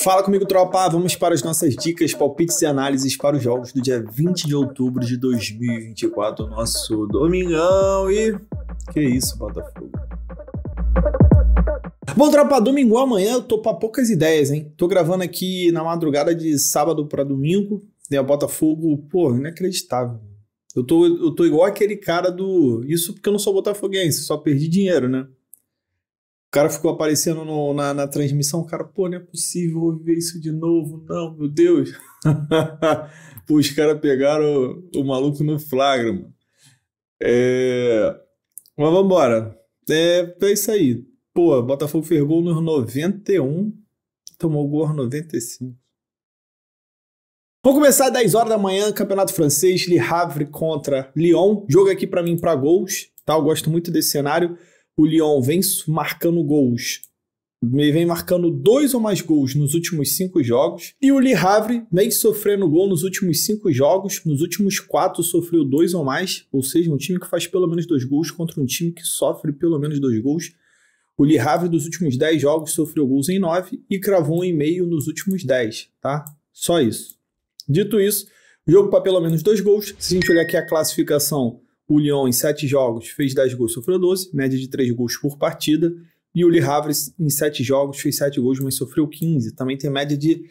Fala comigo, tropa! Vamos para as nossas dicas, palpites e análises para os jogos do dia 20 de outubro de 2024, nosso domingão e. Que isso, Botafogo? Bom, tropa, domingo amanhã eu tô pra poucas ideias, hein? Tô gravando aqui na madrugada de sábado para domingo, né? a Botafogo, pô, inacreditável. Eu tô, eu tô igual aquele cara do. Isso porque eu não sou botafoguense, só perdi dinheiro, né? O cara ficou aparecendo no, na, na, transmissão, o cara, pô, não é possível, vou viver isso de novo, não, meu Deus. pô, os caras pegaram o, o, maluco no flagra, mano. É... Mas vambora. É, é isso aí. Pô, Botafogo fez gol nos 91, tomou gol nos 95. Vou começar às 10 horas da manhã, Campeonato Francês, Le Havre contra Lyon. Jogo aqui para mim para gols, tá? Eu gosto muito desse cenário o Lyon vem marcando gols vem marcando dois ou mais gols nos últimos cinco jogos. E o Le Havre vem sofrendo gol nos últimos cinco jogos. Nos últimos quatro sofreu dois ou mais. Ou seja, um time que faz pelo menos dois gols contra um time que sofre pelo menos dois gols. O Le Havre dos últimos dez jogos sofreu gols em nove e cravou um e meio nos últimos dez, tá? Só isso. Dito isso, jogo para pelo menos dois gols. Se a gente olhar aqui a classificação o Lyon, em 7 jogos, fez 10 gols, sofreu 12, média de 3 gols por partida. E o Le Havre, em 7 jogos, fez 7 gols, mas sofreu 15. Também tem média de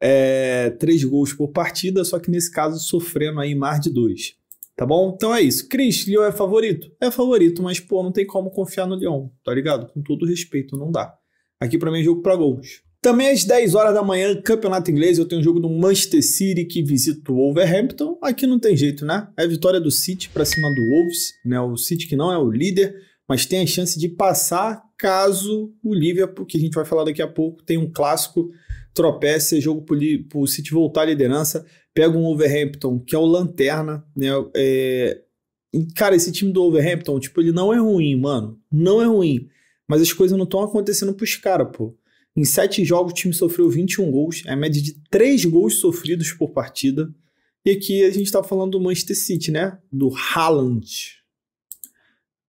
é, 3 gols por partida, só que nesse caso sofrendo aí mais de 2. Tá bom? Então é isso. Cris, Lyon é favorito? É favorito, mas pô, não tem como confiar no Lyon, tá ligado? Com todo respeito, não dá. Aqui para mim é jogo para gols. Também às 10 horas da manhã, campeonato inglês, eu tenho um jogo do Manchester City que visita o Wolverhampton. Aqui não tem jeito, né? É a vitória do City para cima do Wolves, né? O City que não é o líder, mas tem a chance de passar caso o Liverpool, que a gente vai falar daqui a pouco, tem um clássico tropece, é jogo para o City voltar à liderança, pega um Wolverhampton, que é o lanterna, né? É... Cara, esse time do Wolverhampton, tipo, ele não é ruim, mano. Não é ruim. Mas as coisas não estão acontecendo pros caras, pô. Em sete jogos, o time sofreu 21 gols, é a média de 3 gols sofridos por partida. E aqui a gente está falando do Manchester City, né? Do Haaland.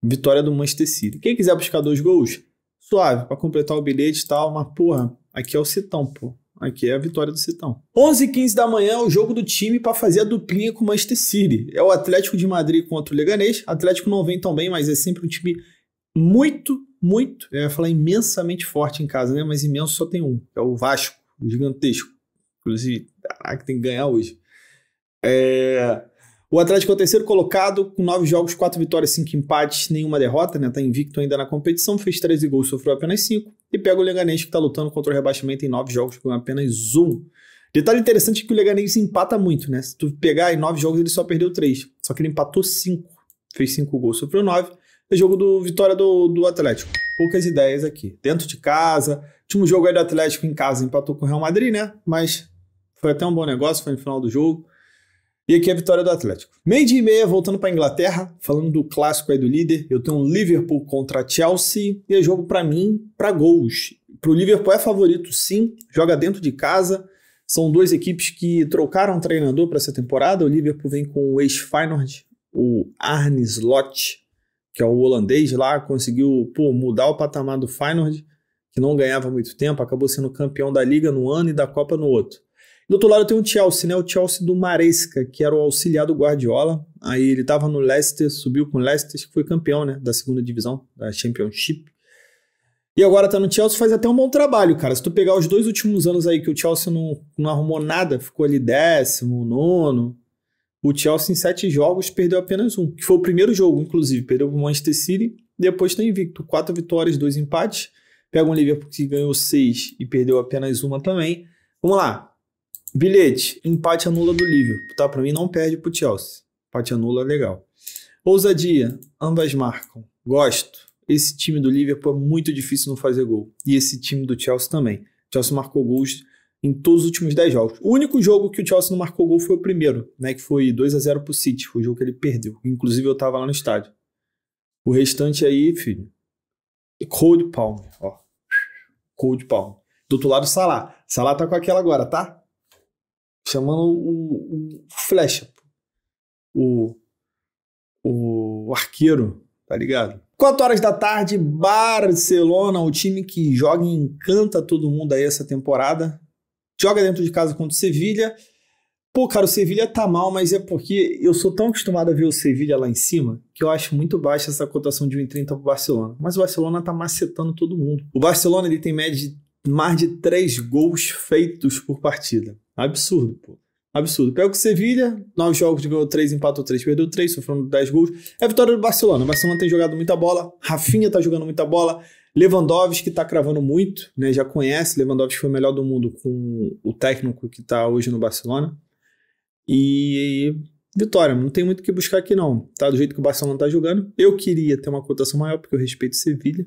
Vitória do Manchester City. Quem quiser buscar dois gols, suave, para completar o bilhete e tal, mas porra, aqui é o Citão, pô. Aqui é a vitória do Citão. 11 h 15 da manhã é o jogo do time para fazer a duplinha com o Manchester City. É o Atlético de Madrid contra o Leganês. Atlético não vem tão bem, mas é sempre um time muito muito, eu ia falar imensamente forte em casa, né? Mas imenso só tem um, é o Vasco, gigantesco. Inclusive, caraca, tem que ganhar hoje. É... O Atlético é o terceiro colocado, com nove jogos, quatro vitórias, cinco empates, nenhuma derrota, né? Tá invicto ainda na competição, fez 13 gols, sofreu apenas cinco. E pega o Leganês, que tá lutando contra o rebaixamento em nove jogos, com apenas um. Detalhe interessante é que o Leganês empata muito, né? Se tu pegar em nove jogos, ele só perdeu três. Só que ele empatou cinco, fez cinco gols, sofreu nove é jogo do Vitória do, do Atlético. Poucas ideias aqui. Dentro de casa, tinha um jogo aí é do Atlético em casa, empatou com o Real Madrid, né? Mas foi até um bom negócio, foi no final do jogo. E aqui é a vitória do Atlético. Meio dia e meia, voltando para Inglaterra, falando do clássico aí do líder, eu tenho um Liverpool contra Chelsea e é jogo para mim para gols. Para o Liverpool é favorito sim, joga dentro de casa. São duas equipes que trocaram treinador para essa temporada. O Liverpool vem com o ex-Feyenoord, o Arne Slot, que é o holandês lá, conseguiu pô, mudar o patamar do Feyenoord, que não ganhava muito tempo, acabou sendo campeão da Liga no ano e da Copa no outro. Do outro lado tem o Chelsea, né? O Chelsea do Maresca, que era o auxiliar do Guardiola. Aí ele estava no Leicester, subiu com o Leicester, que foi campeão, né? Da segunda divisão, da Championship. E agora tá no Chelsea, faz até um bom trabalho, cara. Se tu pegar os dois últimos anos aí que o Chelsea não, não arrumou nada, ficou ali décimo, nono, o Chelsea, em sete jogos, perdeu apenas um, que foi o primeiro jogo, inclusive. Perdeu para o Manchester City, depois está invicto. Quatro vitórias, dois empates. Pega um Liverpool que ganhou seis e perdeu apenas uma também. Vamos lá. Bilhete, empate anula do Liverpool, tá? Para mim não perde para o Chelsea. Empate anula, legal. Ousadia, ambas marcam. Gosto. Esse time do Liverpool é muito difícil não fazer gol. E esse time do Chelsea também. O Chelsea marcou gols em todos os últimos 10 jogos. O único jogo que o Chelsea não marcou gol foi o primeiro, né? Que foi 2 a 0 pro City. Foi o jogo que ele perdeu. Inclusive, eu tava lá no estádio. O restante aí, filho. Cold Palm, ó. Cold Palm. Do outro lado, Salah. Salah tá com aquela agora, tá? Chamando o, o Flecha. O, o arqueiro, tá ligado? 4 horas da tarde, Barcelona, o time que joga e encanta todo mundo aí essa temporada joga dentro de casa contra o Sevilha. Pô, cara, o Sevilha tá mal, mas é porque eu sou tão acostumado a ver o Sevilha lá em cima que eu acho muito baixa essa cotação de 1,30 pro Barcelona. Mas o Barcelona tá macetando todo mundo. O Barcelona ele tem média de mais de 3 gols feitos por partida. Absurdo, pô. Absurdo. Pega o Sevilha, 9 jogos, ganhou 3, empatou 3, perdeu 3, sofrendo 10 gols. É a vitória do Barcelona. O Barcelona tem jogado muita bola, Rafinha tá jogando muita bola, Lewandowski está cravando muito, né? Já conhece, Lewandowski foi o melhor do mundo com o técnico que está hoje no Barcelona. E vitória, não tem muito o que buscar aqui não, tá? Do jeito que o Barcelona está jogando. Eu queria ter uma cotação maior, porque eu respeito Sevilha,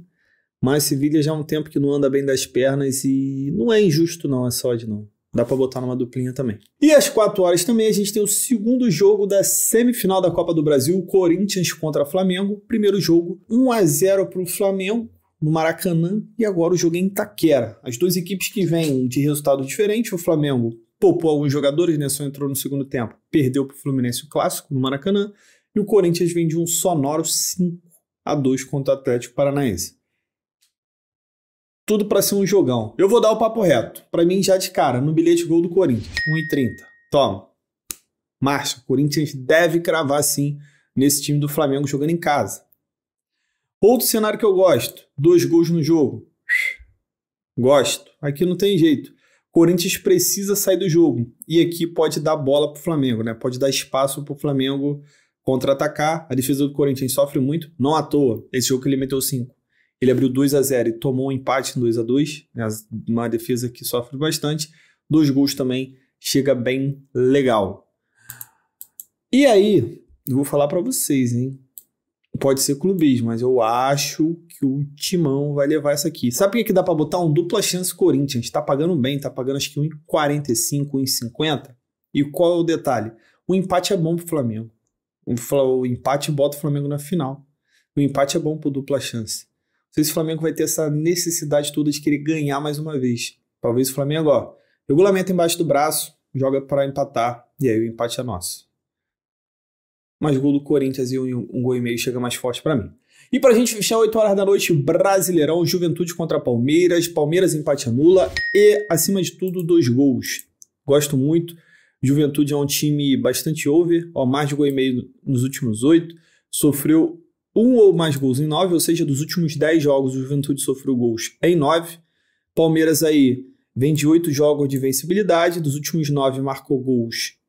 mas Sevilha já há é um tempo que não anda bem das pernas e não é injusto não, é só de não. Dá para botar numa duplinha também. E às 4 horas também a gente tem o segundo jogo da semifinal da Copa do Brasil, Corinthians contra Flamengo. Primeiro jogo, 1 a 0 para o Flamengo no Maracanã e agora o jogo é em Itaquera. As duas equipes que vêm de resultado diferente, o Flamengo poupou alguns jogadores, né? Só entrou no segundo tempo, perdeu para o Fluminense o clássico no Maracanã, e o Corinthians vem de um sonoro 5 a 2 contra o Atlético Paranaense. Tudo para ser um jogão. Eu vou dar o papo reto. Para mim, já de cara, no bilhete gol do Corinthians, 1,30. Toma. Márcio, o Corinthians deve cravar sim nesse time do Flamengo jogando em casa. Outro cenário que eu gosto: dois gols no jogo. Gosto. Aqui não tem jeito. Corinthians precisa sair do jogo. E aqui pode dar bola para o Flamengo, né? Pode dar espaço para o Flamengo contra-atacar. A defesa do Corinthians sofre muito, não à toa. Esse jogo que ele meteu 5. Ele abriu 2 a 0 e tomou um empate em 2 a 2 né? Uma defesa que sofre bastante. Dois gols também chega bem legal. E aí, eu vou falar para vocês, hein? Pode ser clubismo, mas eu acho que o Timão vai levar essa aqui. Sabe por que, que dá para botar um dupla chance Corinthians? Tá pagando bem, tá pagando acho que 1,45, 1,50. E qual é o detalhe? O empate é bom pro Flamengo. O empate bota o Flamengo na final. O empate é bom pro dupla chance. Não sei se o Flamengo vai ter essa necessidade toda de querer ganhar mais uma vez. Talvez o Flamengo, ó, regulamento embaixo do braço, joga para empatar, e aí o empate é nosso mas gol do Corinthians e um, um gol e meio chega mais forte para mim. E para a gente fechar 8 horas da noite, Brasileirão, Juventude contra Palmeiras, Palmeiras empate anula e, acima de tudo, dois gols. Gosto muito. Juventude é um time bastante over, ó, mais de gol e meio nos últimos oito. Sofreu um ou mais gols em nove, ou seja, dos últimos dez jogos, o Juventude sofreu gols em nove. Palmeiras aí vem de oito jogos de vencibilidade, dos últimos nove marcou gols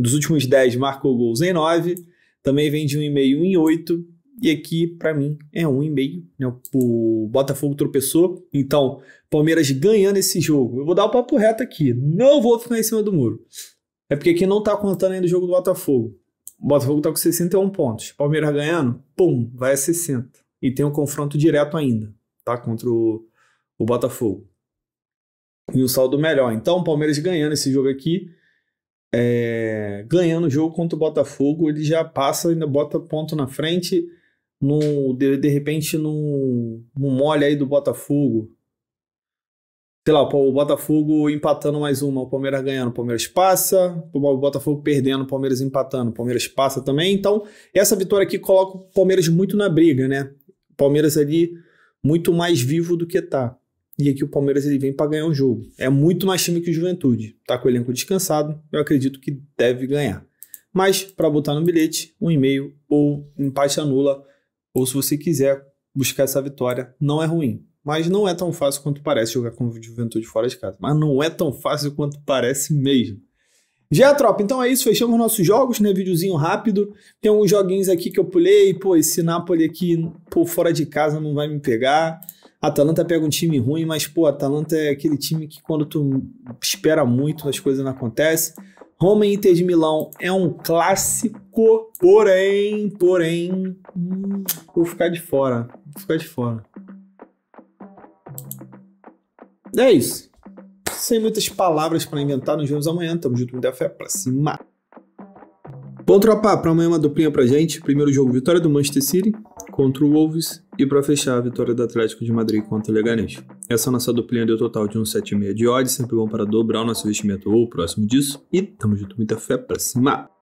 dos últimos 10, marcou gols em 9. Também vem de 1,5 em 8. E aqui, para mim, é 1,5. né? O Botafogo tropeçou. Então, Palmeiras ganhando esse jogo. Eu vou dar o papo reto aqui. Não vou ficar em cima do muro. É porque aqui não tá contando ainda o jogo do Botafogo. O Botafogo tá com 61 pontos. Palmeiras ganhando, pum, vai a 60. E tem um confronto direto ainda, tá? Contra o, o Botafogo. E um saldo melhor. Então, Palmeiras ganhando esse jogo aqui é, ganhando o jogo contra o Botafogo, ele já passa, ainda bota ponto na frente, no, de, de repente no num mole aí do Botafogo. Sei lá, o Botafogo empatando mais uma, o Palmeiras ganhando, o Palmeiras passa, o Botafogo perdendo, o Palmeiras empatando, o Palmeiras passa também. Então, essa vitória aqui coloca o Palmeiras muito na briga, né? O Palmeiras ali muito mais vivo do que tá. E aqui o Palmeiras ele vem para ganhar o um jogo. É muito mais time que o Juventude. Tá com o elenco descansado, eu acredito que deve ganhar. Mas para botar no bilhete, um e-mail ou empate anula, ou se você quiser buscar essa vitória, não é ruim. Mas não é tão fácil quanto parece jogar com o Juventude fora de casa. Mas não é tão fácil quanto parece mesmo. Já, tropa, então é isso, fechamos nossos jogos, né? Videozinho rápido. Tem alguns joguinhos aqui que eu pulei, pô, esse Napoli aqui por fora de casa não vai me pegar. Atalanta pega um time ruim, mas, pô, Atalanta é aquele time que quando tu espera muito, as coisas não acontecem. Roma e Inter de Milão é um clássico, porém, porém, hum, vou ficar de fora. Vou ficar de fora. É isso. Sem muitas palavras para inventar, nos vemos amanhã. Tamo junto, me dá fé pra cima. Bom, tropa, pra amanhã é uma duplinha pra gente. Primeiro jogo, vitória do Manchester City contra o Wolves e para fechar a vitória do Atlético de Madrid contra o Leganés. Essa nossa duplinha deu total de 1,76 de odds, sempre bom para dobrar o nosso investimento ou próximo disso. E tamo junto, muita fé pra cima!